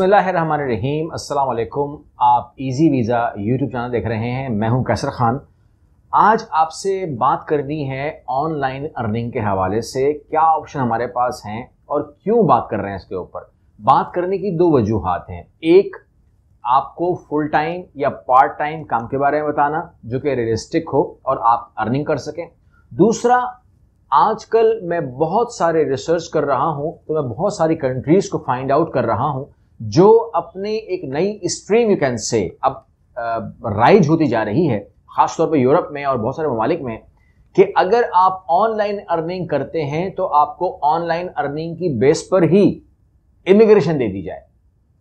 बिसमीम अल्लाम आप इजी वीज़ा यूट्यूब चैनल देख रहे हैं मैं हूं कैसर ख़ान आज आपसे बात करनी है ऑनलाइन अर्निंग के हवाले से क्या ऑप्शन हमारे पास हैं और क्यों बात कर रहे हैं इसके ऊपर बात करने की दो वजूहत हैं एक आपको फुल टाइम या पार्ट टाइम काम के बारे में बताना जो कि रियलिस्टिक हो और आप अर्निंग कर सकें दूसरा आजकल मैं बहुत सारे रिसर्च कर रहा हूँ तो मैं बहुत सारी कंट्रीज़ को फाइंड आउट कर रहा हूँ जो अपने एक नई स्ट्रीम यू कैन से अब राइज होती जा रही है खासतौर पर यूरोप में और बहुत सारे ममालिक में कि अगर आप ऑनलाइन अर्निंग करते हैं तो आपको ऑनलाइन अर्निंग की बेस पर ही इमिग्रेशन दे दी जाए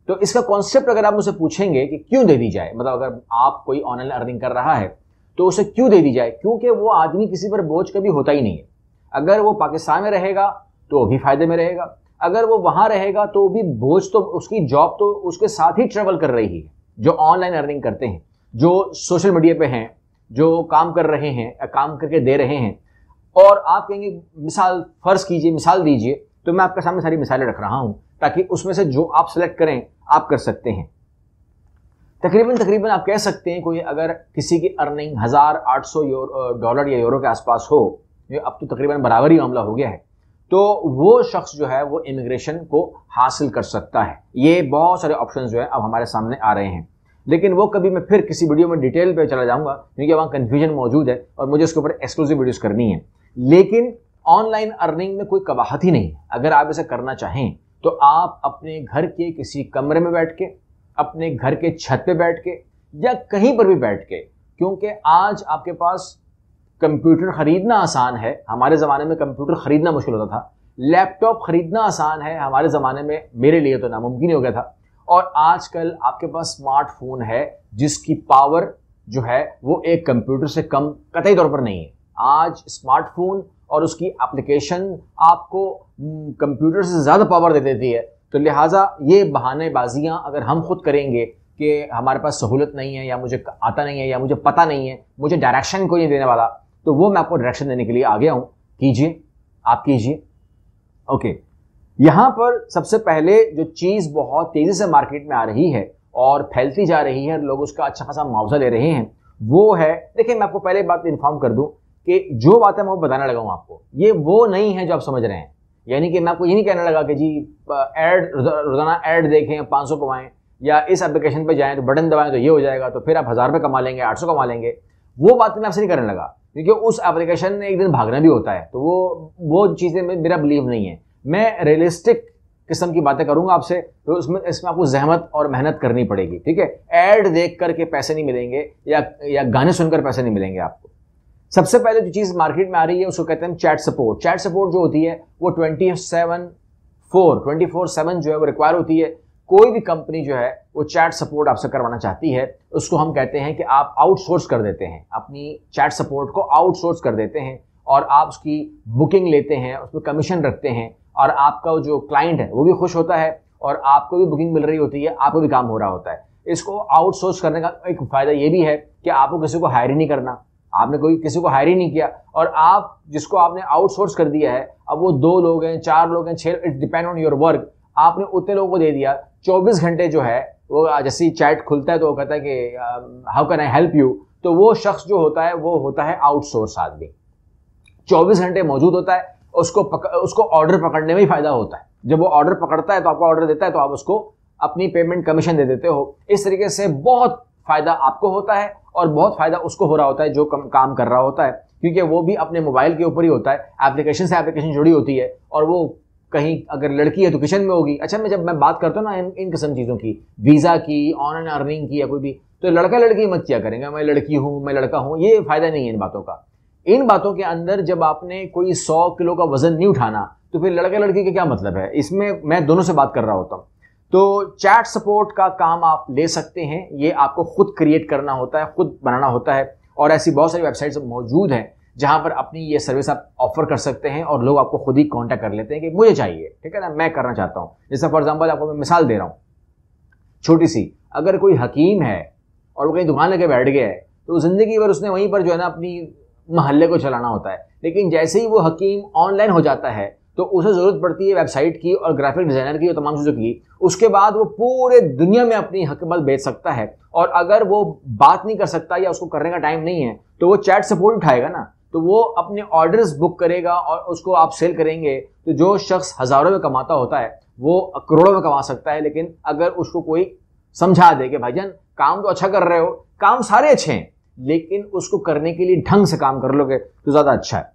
तो इसका कॉन्सेप्ट अगर आप मुझसे पूछेंगे कि क्यों दे दी जाए मतलब अगर आप कोई ऑनलाइन अर्निंग कर रहा है तो उसे क्यों दे दी जाए क्योंकि वो आदमी किसी पर बोझ कभी होता ही नहीं है अगर वो पाकिस्तान में रहेगा तो भी फायदे में रहेगा अगर वो वहां रहेगा तो भी बोझ तो उसकी जॉब तो उसके साथ ही ट्रेवल कर रही है जो ऑनलाइन अर्निंग करते हैं जो सोशल मीडिया पे हैं जो काम कर रहे हैं काम करके दे रहे हैं और आप कहेंगे मिसाल फ़र्ज़ कीजिए मिसाल दीजिए तो मैं आपके सामने सारी मिसालें रख रहा हूँ ताकि उसमें से जो आप सेलेक्ट करें आप कर सकते हैं तकरीबन तकरीबन आप कह सकते हैं कोई अगर किसी की अर्निंग हज़ार आठ सौ डॉलर या यूरो के आसपास हो अब तो तकरीबन बराबर ही मामला हो गया है तो वो शख्स जो है वो इमिग्रेशन को हासिल कर सकता है ये बहुत सारे ऑप्शन जो है अब हमारे सामने आ रहे हैं लेकिन वो कभी मैं फिर किसी वीडियो में डिटेल पे चला जाऊंगा क्योंकि वहाँ कन्फ्यूजन मौजूद है और मुझे उसके ऊपर एक्सक्लूसिव वीडियोस करनी है लेकिन ऑनलाइन अर्निंग में कोई कबाहत ही नहीं अगर आप इसे करना चाहें तो आप अपने घर के किसी कमरे में बैठ के अपने घर के छत पे बैठ के या कहीं पर भी बैठ के क्योंकि आज आपके पास कंप्यूटर खरीदना आसान है हमारे ज़माने में कंप्यूटर खरीदना मुश्किल होता था लैपटॉप खरीदना आसान है हमारे ज़माने में मेरे लिए तो नामुमकिन हो गया था और आजकल आपके पास स्मार्टफोन है जिसकी पावर जो है वो एक कंप्यूटर से कम कतई तौर पर नहीं है आज स्मार्टफोन और उसकी एप्लीकेशन आपको कंप्यूटर से ज़्यादा पावर दे देती है तो लिहाजा ये बहानेबाजियाँ अगर हम खुद करेंगे कि हमारे पास सहूलत नहीं है या मुझे आता नहीं है या मुझे पता नहीं है मुझे डायरेक्शन कोई नहीं देने वाला तो वो मैं आपको डायरेक्शन देने के लिए आ गया हूं कीजिए आप कीजिए ओके यहां पर सबसे पहले जो चीज बहुत तेजी से मार्केट में आ रही है और फैलती जा रही है लोग उसका अच्छा खासा मुआवजा ले रहे हैं वो है देखिए मैं आपको पहले बात इन्फॉर्म कर दूं कि जो बात है मैं वो बताने लगा हूं आपको ये वो नहीं है जो आप समझ रहे हैं यानी कि मैं आपको ये नहीं कहने लगा कि जी एड रोजाना एड देखें पाँच सौ कमाएं या इस एप्लीकेशन पर जाएं तो बटन दबाएं तो ये हो जाएगा तो फिर आप हज़ार रुपये कमा लेंगे आठ सौ कमा लेंगे वो बात मैं आपसे नहीं करने लगा क्योंकि उस एप्लीकेशन ने एक दिन भागना भी होता है तो वो वो चीज़ें मेरा बिलीव नहीं है मैं रियलिस्टिक किस्म की बातें करूंगा आपसे तो उसमें इसमें आपको जहमत और मेहनत करनी पड़ेगी ठीक है एड देख करके पैसे नहीं मिलेंगे या या गाने सुनकर पैसे नहीं मिलेंगे आपको सबसे पहले जो चीज़ मार्केट में आ रही है उसको कहते हैं चैट सपोर्ट चैट सपोर्ट जो होती है वो twenty seven four twenty four seven जो है वो रिक्वायर होती है कोई भी कंपनी जो है वो चैट सपोर्ट आपसे करवाना चाहती है उसको हम कहते हैं कि आप आउटसोर्स कर देते हैं अपनी चैट सपोर्ट को आउटसोर्स कर देते हैं और आप उसकी बुकिंग लेते हैं उस पर कमीशन रखते हैं और आपका जो क्लाइंट है वो भी खुश होता है और आपको भी बुकिंग मिल रही होती है आपको भी काम हो रहा होता है इसको आउटसोर्स करने का एक फ़ायदा ये भी है कि आपको किसी को हायर ही नहीं करना आपने कोई किसी को हायर ही नहीं किया और आप जिसको आपने आउटसोर्स कर दिया है अब वो दो लोग हैं चार लोग हैं छः it depend on your work आपने उतने लोगों को दे दिया 24 घंटे जो है वो जैसे ही चैट खुलता है तो वो कहता है कि how can I help you तो वो शख्स जो होता है वो होता है आउटसोर्स आदमी 24 घंटे मौजूद होता है उसको पक, उसको ऑर्डर पकड़ने में ही फायदा होता है जब वो ऑर्डर पकड़ता है तो आपको ऑर्डर देता है तो आप उसको अपनी पेमेंट कमीशन दे देते हो इस तरीके से बहुत फायदा आपको होता है और बहुत फायदा उसको हो रहा होता है जो कम काम कर रहा होता है क्योंकि वो भी अपने मोबाइल के ऊपर ही होता है एप्लीकेशन से एप्लीकेशन जुड़ी होती है और वो कहीं अगर लड़की है तो किचन में होगी अच्छा मैं जब मैं बात करता हूँ ना इन इन किस्म चीज़ों की वीज़ा की ऑनलाइन अर्निंग की या कोई भी तो लड़का लड़की मत किया करेंगे मैं लड़की हूँ मैं लड़का हूँ ये फ़ायदा नहीं है इन बातों का इन बातों के अंदर जब आपने कोई सौ किलो का वजन नहीं उठाना तो फिर लड़का लड़की का क्या मतलब है इसमें मैं दोनों से बात कर रहा होता हूँ तो चैट सपोर्ट का काम आप ले सकते हैं ये आपको खुद क्रिएट करना होता है खुद बनाना होता है और ऐसी बहुत सारी वेबसाइट्स मौजूद हैं जहाँ पर अपनी ये सर्विस आप ऑफर कर सकते हैं और लोग आपको खुद ही कॉन्टैक्ट कर लेते हैं कि मुझे चाहिए ठीक है ना मैं करना चाहता हूँ जैसे फॉर एग्जाम्पल आपको मैं मिसाल दे रहा हूँ छोटी सी अगर कोई हकीम है और वो कहीं दुकान लेके बैठ गया है तो ज़िंदगी भर उसने वहीं पर जो है ना अपनी महल्ले को चलाना होता है लेकिन जैसे ही वो हकीम ऑनलाइन हो जाता है तो उसे ज़रूरत पड़ती है वेबसाइट की और ग्राफिक डिज़ाइनर की और तमाम चीज़ों की उसके बाद वो पूरे दुनिया में अपनी हकमत बेच सकता है और अगर वो बात नहीं कर सकता या उसको करने का टाइम नहीं है तो वो चैट सपोर्ट उठाएगा ना तो वो अपने ऑर्डर्स बुक करेगा और उसको आप सेल करेंगे तो जो शख्स हज़ारों में कमाता होता है वो करोड़ों में कमा सकता है लेकिन अगर उसको कोई समझा दे कि भाईजान काम तो अच्छा कर रहे हो काम सारे अच्छे हैं लेकिन उसको करने के लिए ढंग से काम कर लोगे तो ज़्यादा अच्छा है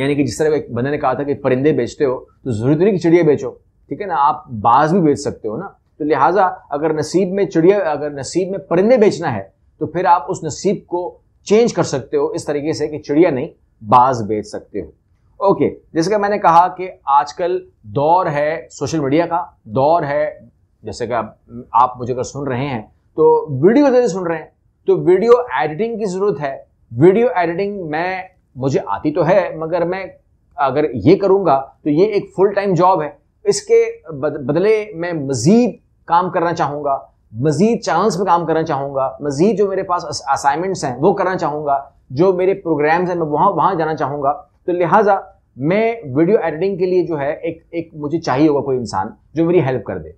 यानी कि जिस तरह एक बंदे ने कहा था कि परिंदे बेचते हो तो जरूरी तो नहीं कि चिड़िया बेचो ठीक है ना आप बाज भी बेच सकते हो ना तो लिहाजा अगर नसीब में चिड़िया अगर नसीब में परिंदे बेचना है तो फिर आप उस नसीब को चेंज कर सकते हो इस तरीके से कि चिड़िया नहीं बाज बेच सकते हो ओके जैसे कि मैंने कहा कि आजकल दौर है सोशल मीडिया का दौर है जैसे कि आप मुझे अगर सुन रहे हैं तो वीडियो जैसे सुन रहे हैं तो वीडियो एडिटिंग की ज़रूरत है वीडियो एडिटिंग मैं मुझे आती तो है मगर मैं अगर ये करूंगा तो ये एक फुल टाइम जॉब है इसके बदले मैं मज़ीद काम करना चाहूंगा मज़ीद चैनल्स पे काम करना चाहूँगा मज़ीद जो मेरे पास असाइनमेंट्स हैं वो करना चाहूँगा जो मेरे प्रोग्राम्स हैं मैं वहाँ वहाँ जाना चाहूँगा तो लिहाजा मैं वीडियो एडिटिंग के लिए जो है एक एक मुझे चाहिए होगा कोई इंसान जो मेरी हेल्प कर दे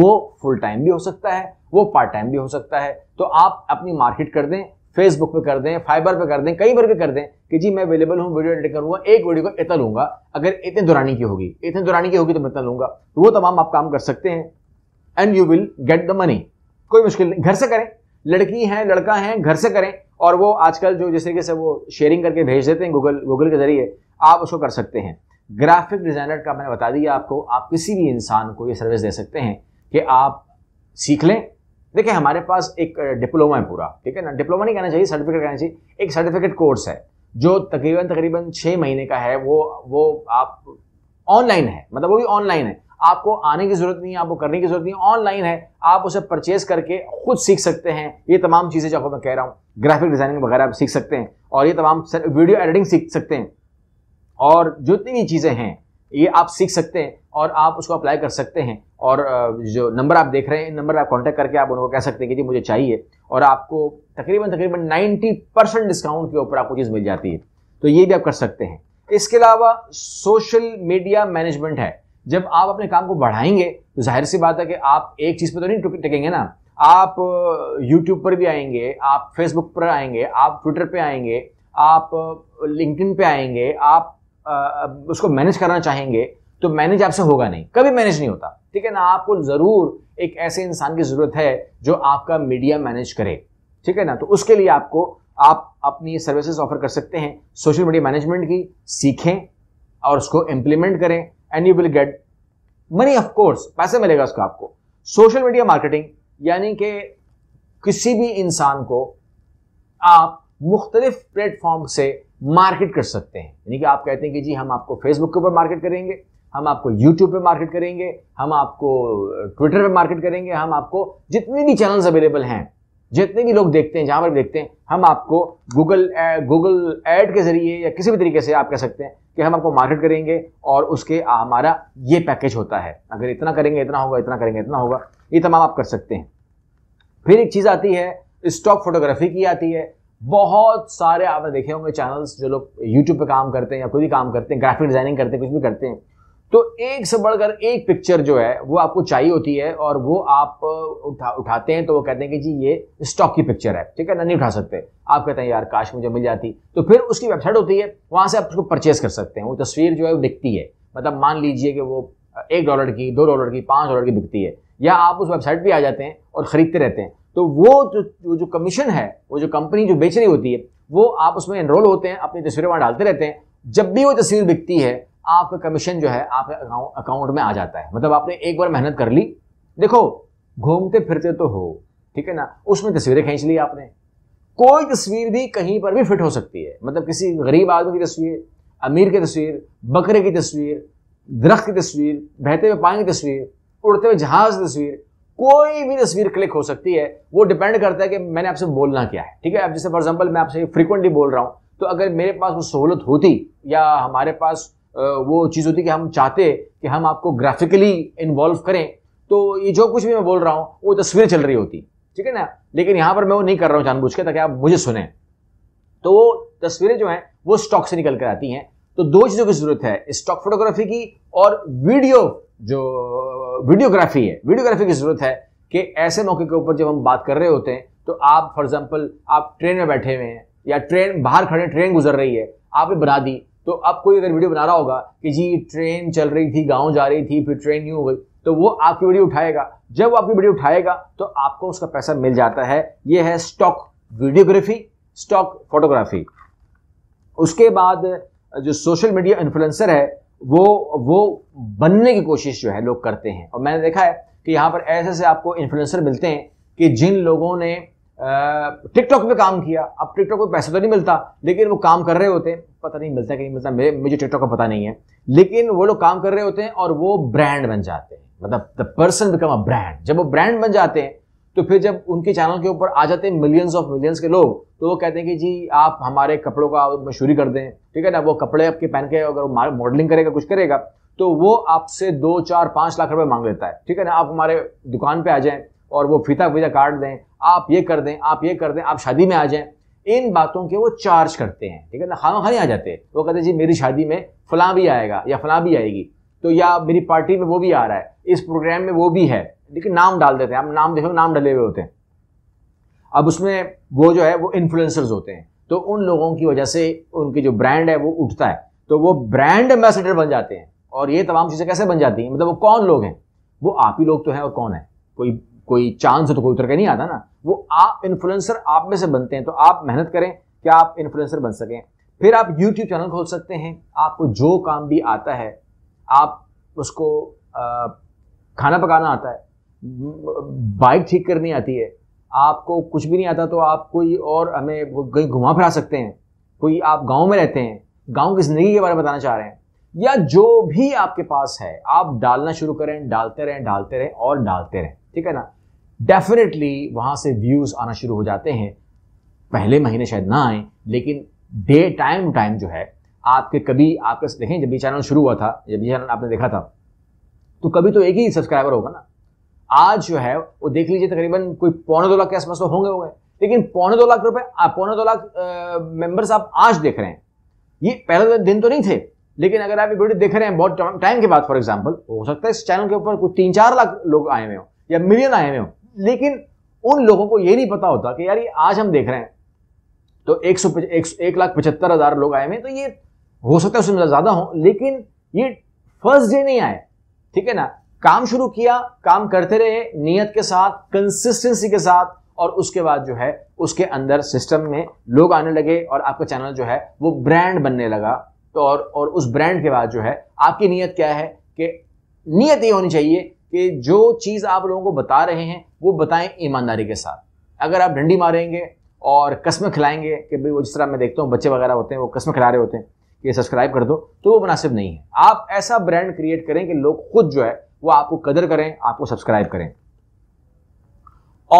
वो फुल टाइम भी हो सकता है वो पार्ट टाइम भी हो सकता है तो आप अपनी मार्केट कर दें फेसबुक पे कर दें फाइबर पे कर दें कई बार पे कर दें कि जी मैं अवेलेबल हूँ वीडियो एडिट करूंगा एक वीडियो को इतना लूंगा अगर इतने दुरानी की होगी इतने दुरानी की होगी तो मैं इतना लूँगा तो वो तमाम आप काम कर सकते हैं and you will get the money कोई मुश्किल नहीं घर से करें लड़की है लड़का है घर से करें और वो आजकल जो जिस तरीके से वो शेयरिंग करके भेज देते हैं गूगल गूगल के जरिए आप उसको कर सकते हैं ग्राफिक डिज़ाइनर का मैंने बता दिया आपको आप किसी भी इंसान को ये सर्विस दे सकते हैं कि आप सीख लें देखिए हमारे पास एक डिप्लोमा है पूरा ठीक है ना डिप्लोमा नहीं कहना चाहिए सर्टिफिकेट कहना चाहिए एक सर्टिफिकेट कोर्स है जो तकरीबन तकरीबन छः महीने का है वो वो आप ऑनलाइन है मतलब वो भी ऑनलाइन है आपको आने की जरूरत नहीं है आपको करने की जरूरत नहीं ऑनलाइन है आप उसे परचेज करके खुद सीख सकते हैं ये तमाम चीज़ें जो आपको मैं कह रहा हूँ ग्राफिक डिजाइनिंग वगैरह आप सीख सकते हैं और ये तमाम वीडियो एडिटिंग सीख सकते हैं और जितनी भी चीज़ें हैं ये आप सीख सकते हैं और आप उसको अप्लाई कर सकते हैं और जो नंबर आप देख रहे हैं इन नंबर आप कांटेक्ट करके आप उनको कह सकते हैं कि जी मुझे चाहिए और आपको तकरीबन तकरीबन 90 परसेंट डिस्काउंट के ऊपर आपको चीज़ मिल जाती है तो ये भी आप कर सकते हैं इसके अलावा सोशल मीडिया मैनेजमेंट है जब आप अपने काम को बढ़ाएंगे तो जाहिर सी बात है कि आप एक चीज़ पर तो नहीं टिकेंगे ना आप यूट्यूब पर भी आएंगे आप फेसबुक पर आएंगे आप ट्विटर पर आएंगे आप LinkedIn पे आएंगे आप उसको मैनेज करना चाहेंगे तो मैनेज आपसे होगा नहीं कभी मैनेज नहीं होता ठीक है ना आपको ज़रूर एक ऐसे इंसान की ज़रूरत है जो आपका मीडिया मैनेज करे ठीक है ना तो उसके लिए आपको आप अपनी सर्विसेज ऑफर कर सकते हैं सोशल मीडिया मैनेजमेंट की सीखें और उसको इम्प्लीमेंट करें and you will get money of course पैसे मिलेगा उसका आपको सोशल मीडिया मार्केटिंग यानी कि किसी भी इंसान को आप मुख्तलिफ प्लेटफॉर्म से मार्केट कर सकते हैं यानी कि आप कहते हैं कि जी हम आपको फेसबुक के ऊपर मार्केट करेंगे हम आपको यूट्यूब पे मार्केट करेंगे हम आपको ट्विटर पे मार्केट करेंगे हम आपको जितने भी चैनल्स अवेलेबल हैं जितने भी लोग देखते हैं जहां पर देखते हैं हम आपको गूगल गूगल ऐड के ज़रिए या किसी भी तरीके से आप कह सकते हैं कि हम आपको मार्केट करेंगे और उसके हमारा ये पैकेज होता है अगर इतना करेंगे इतना होगा इतना करेंगे इतना होगा ये तमाम आप कर सकते हैं फिर एक चीज़ आती है स्टॉक फोटोग्राफी की आती है बहुत सारे आपने देखे होंगे चैनल्स जो लोग यूट्यूब पे काम करते हैं या कोई भी काम करते हैं ग्राफिक डिज़ाइनिंग करते हैं कुछ भी करते हैं तो एक से बढ़कर एक पिक्चर जो है वो आपको चाहिए होती है और वो आप उठा उठाते हैं तो वो कहते हैं कि जी ये स्टॉक की पिक्चर है ठीक है ना नहीं उठा सकते आप कहते हैं यार काश मुझे मिल जाती तो फिर उसकी वेबसाइट होती है वहां से आप उसको परचेज कर सकते हैं वो तस्वीर जो है वो दिखती है मतलब मान लीजिए कि वो एक डॉलर की दो डॉलर की पाँच डॉलर की बिकती है या आप उस वेबसाइट पर आ जाते हैं और ख़रीदते रहते हैं तो वो जो जो कमीशन है वो जो कंपनी जो बेच रही होती है वो आप उसमें एनरोल होते हैं अपनी तस्वीरें वहाँ डालते रहते हैं जब भी वो तस्वीर बिकती है आपका कमीशन जो है आपके अकाउंट में आ जाता है मतलब आपने एक बार मेहनत कर ली देखो घूमते फिरते तो हो ठीक है ना उसमें तस्वीरें खींच ली आपने कोई तस्वीर भी कहीं पर भी फिट हो सकती है मतलब किसी गरीब आदमी की तस्वीर अमीर की तस्वीर बकरे की तस्वीर दरख्त की तस्वीर बहते हुए पानी की तस्वीर उड़ते हुए जहाज की तस्वीर कोई भी तस्वीर क्लिक हो सकती है वो डिपेंड करता है कि मैंने आपसे बोलना क्या है ठीक है अब जैसे फॉर एग्जाम्पल मैं आपसे फ्रिक्वेंटली बोल रहा हूँ तो अगर मेरे पास वो सहूलत होती या हमारे पास वो चीज़ होती कि हम चाहते कि हम आपको ग्राफिकली इन्वॉल्व करें तो ये जो कुछ भी मैं बोल रहा हूँ वो तस्वीरें चल रही होती ठीक है ना लेकिन यहाँ पर मैं वो नहीं कर रहा हूँ जानबूझ के ताकि आप मुझे सुने तो वो तस्वीरें जो हैं वो स्टॉक से निकल कर आती हैं तो दो चीज़ों की ज़रूरत है स्टॉक फोटोग्राफी की और वीडियो जो वीडियोग्राफी है वीडियोग्राफी की ज़रूरत है कि ऐसे मौके के ऊपर जब हम बात कर रहे होते हैं तो आप फॉर एग्जाम्पल आप ट्रेन में बैठे हुए हैं या ट्रेन बाहर खड़े ट्रेन गुजर रही है आपने बना दी तो अब कोई अगर वीडियो बना रहा होगा कि जी ट्रेन चल रही थी गांव जा रही थी फिर ट्रेन नहीं हो गई तो वो आपकी वीडियो उठाएगा जब वो आपकी वीडियो उठाएगा तो आपको उसका पैसा मिल जाता है ये है स्टॉक वीडियोग्राफी स्टॉक फोटोग्राफी उसके बाद जो सोशल मीडिया इन्फ्लुएंसर है वो वो बनने की कोशिश जो है लोग करते हैं और मैंने देखा है कि यहाँ पर ऐसे ऐसे आपको इन्फ्लुएंसर मिलते हैं कि जिन लोगों ने टिकटॉक पे काम किया अब टिकटॉक पे पैसा तो नहीं मिलता लेकिन वो काम कर रहे होते हैं पता नहीं मिलता कि नहीं मिलता मेरे मुझे टिकटॉक का पता नहीं है लेकिन वो लोग काम कर रहे होते हैं और वो ब्रांड बन जाते हैं मतलब the person become a brand जब वो ब्रांड बन जाते हैं तो फिर जब उनके चैनल के ऊपर आ जाते हैं मिलियंस ऑफ मिलियंस के लोग तो वो कहते हैं कि जी आप हमारे कपड़ों का मशहूरी कर दें ठीक है ना वो कपड़े आपके पहन के अगर वो मॉडलिंग करेगा कुछ करेगा तो वो आपसे दो चार पाँच लाख रुपए मांग लेता है ठीक है ना आप हमारे दुकान पे आ जाएं और वो फीता फीता काट दें आप ये कर दें आप ये कर दें आप शादी में आ जाएं इन बातों के वो चार्ज करते हैं ठीक है ना खाना खाने आ जाते हैं वो कहते हैं जी मेरी शादी में फलां भी आएगा या फलां भी आएगी तो या मेरी पार्टी में वो भी आ रहा है इस प्रोग्राम में वो भी है देखिए नाम डाल देते हैं आप नाम देखो नाम डले हुए होते हैं अब उसमें वो जो है वो इन्फ्लुएंसर्स होते हैं तो उन लोगों की वजह से उनकी जो ब्रांड है वो उठता है तो वो ब्रांड एम्बेसडर बन जाते हैं और ये तमाम चीज़ें कैसे बन जाती हैं मतलब वो कौन लोग हैं वो आप ही लोग तो हैं और कौन है कोई कोई चांस तो कोई उतर के नहीं आता ना वो आप इन्फ्लुएंसर आप में से बनते हैं तो आप मेहनत करें कि आप इन्फ्लुएंसर बन सकें फिर आप यूट्यूब चैनल खोल सकते हैं आपको जो काम भी आता है आप उसको आ, खाना पकाना आता है बाइक ठीक करनी आती है आपको कुछ भी नहीं आता तो आप कोई और हमें कहीं घुमा फिरा सकते हैं कोई आप गांव में रहते हैं गांव की ज़िंदगी के बारे में बताना चाह रहे हैं या जो भी आपके पास है आप डालना शुरू करें डालते रहें डालते रहें और डालते रहें ठीक है ना डेफिनेटली वहां से व्यूज़ आना शुरू हो जाते हैं पहले महीने शायद ना आए लेकिन डे टाइम टाइम जो है आपके कभी आपके देखें जब ये चैनल शुरू हुआ था जब ये चैनल आपने देखा था तो कभी तो एक ही सब्सक्राइबर होगा ना आज जो है वो देख लीजिए तकरीबन कोई पौने दो लाख के आसपास तो होंगे होंगे लेकिन पौने दो लाख रुपए पौने दो लाख मेंबर्स आप आज देख रहे हैं ये पहले तो दिन तो नहीं थे लेकिन अगर आप ये वीडियो देख रहे हैं बहुत टाइम के बाद फॉर एग्जाम्पल हो सकता है इस चैनल के ऊपर कुछ तीन चार लाख लोग आए हुए हो या मिलियन आए हुए हो लेकिन उन लोगों को ये नहीं पता होता कि यार ये आज हम देख रहे हैं तो एक सौ एक, लाख पचहत्तर हज़ार लोग आए हुए तो ये हो सकता है उसमें ज़्यादा हो लेकिन ये फर्स्ट डे नहीं आए ठीक है ना काम शुरू किया काम करते रहे नियत के साथ कंसिस्टेंसी के साथ और उसके बाद जो है उसके अंदर सिस्टम में लोग आने लगे और आपका चैनल जो है वो ब्रांड बनने लगा तो और और उस ब्रांड के बाद जो है आपकी नीयत क्या है कि नीयत ये होनी चाहिए कि जो चीज़ आप लोगों को बता रहे हैं वो बताएं ईमानदारी के साथ अगर आप डंडी मारेंगे और कस्म खिलाएंगे कि भाई वो जिस तरह मैं देखता हूँ बच्चे वगैरह होते हैं वो कस्म खिला रहे होते हैं कि सब्सक्राइब कर दो तो वो मुनासिब नहीं है आप ऐसा ब्रांड क्रिएट करें कि लोग खुद जो है वो आपको कदर करें आपको सब्सक्राइब करें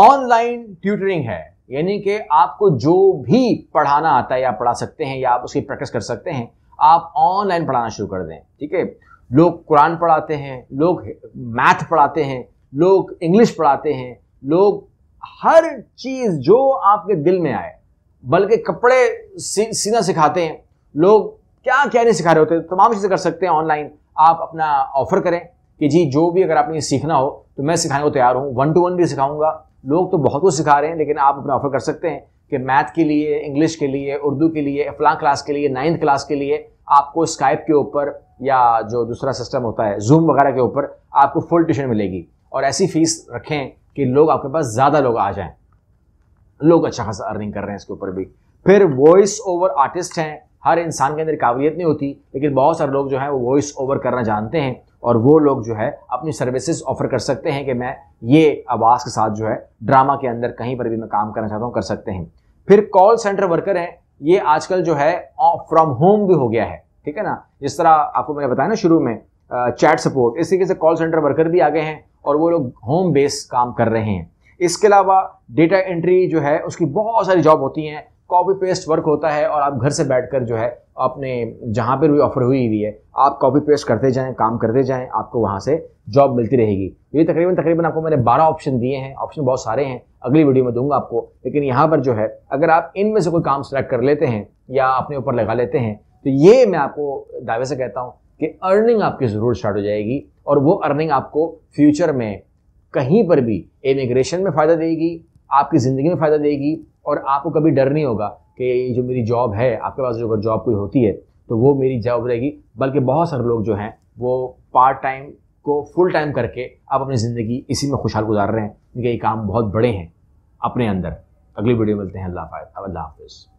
ऑनलाइन ट्यूटरिंग है यानी कि आपको जो भी पढ़ाना आता है या पढ़ा सकते हैं या आप उसकी प्रैक्टिस कर सकते हैं आप ऑनलाइन पढ़ाना शुरू कर दें ठीक है लोग कुरान पढ़ाते हैं लोग मैथ पढ़ाते हैं लोग इंग्लिश पढ़ाते हैं लोग हर चीज़ जो आपके दिल में आए बल्कि कपड़े सी, सीना सिखाते हैं लोग क्या क्या नहीं सिखा रहे होते तमाम चीज़ें कर सकते हैं ऑनलाइन आप अपना ऑफ़र करें कि जी जो भी अगर आपने सीखना हो तो मैं सिखाने को तैयार हूँ वन टू वन भी सिखाऊंगा लोग तो बहुत कुछ सिखा रहे हैं लेकिन आप अपना ऑफ़र कर सकते हैं कि मैथ के लिए इंग्लिश के लिए उर्दू के लिए फलां क्लास के लिए नाइन्थ क्लास के लिए आपको स्काइप के ऊपर या जो दूसरा सिस्टम होता है जूम वगैरह के ऊपर आपको फुल ट्यूशन मिलेगी और ऐसी फीस रखें कि लोग आपके पास ज़्यादा लोग आ जाएं लोग अच्छा खासा अर्निंग कर रहे हैं इसके ऊपर भी फिर वॉइस ओवर आर्टिस्ट हैं हर इंसान के अंदर काबिलियत नहीं होती लेकिन बहुत सारे लोग जो है वो वॉइस ओवर करना जानते हैं और वो लोग जो है अपनी सर्विसेज ऑफर कर सकते हैं कि मैं ये आवाज़ के साथ जो है ड्रामा के अंदर कहीं पर भी मैं काम करना चाहता हूँ कर सकते हैं फिर कॉल सेंटर वर्कर हैं ये आजकल जो है फ्रॉम होम भी हो गया है ठीक है ना जिस तरह आपको मैंने बताया ना शुरू में चैट सपोर्ट इस तरीके से कॉल सेंटर वर्कर भी आ गए हैं और वो लोग होम बेस काम कर रहे हैं इसके अलावा डेटा एंट्री जो है उसकी बहुत सारी जॉब होती हैं कॉपी पेस्ट वर्क होता है और आप घर से बैठकर जो है अपने जहाँ पर भी ऑफर हुई हुई है आप कॉपी पेस्ट करते जाएं काम करते जाएं आपको वहाँ से जॉब मिलती रहेगी ये तकरीबन तकरीबन आपको मैंने 12 ऑप्शन दिए हैं ऑप्शन बहुत सारे हैं अगली वीडियो में दूंगा आपको लेकिन यहाँ पर जो है अगर आप इनमें से कोई काम सेलेक्ट कर लेते हैं या अपने ऊपर लगा लेते हैं तो ये मैं आपको दावे से कहता हूँ कि अर्निंग आपकी ज़रूर स्टार्ट हो जाएगी और वो अर्निंग आपको फ्यूचर में कहीं पर भी इमिग्रेशन में फ़ायदा देगी आपकी ज़िंदगी में फ़ायदा देगी और आपको कभी डर नहीं होगा कि जो मेरी जॉब है आपके पास जो अगर जॉब कोई होती है तो वो मेरी जॉब रहेगी बल्कि बहुत सारे लोग जो हैं वो पार्ट टाइम को फुल टाइम करके आप अपनी ज़िंदगी इसी में खुशहाल गुजार रहे हैं क्योंकि ये काम बहुत बड़े हैं अपने अंदर अगली वीडियो मिलते हैं अल्लाह अल्लाह हाफिज़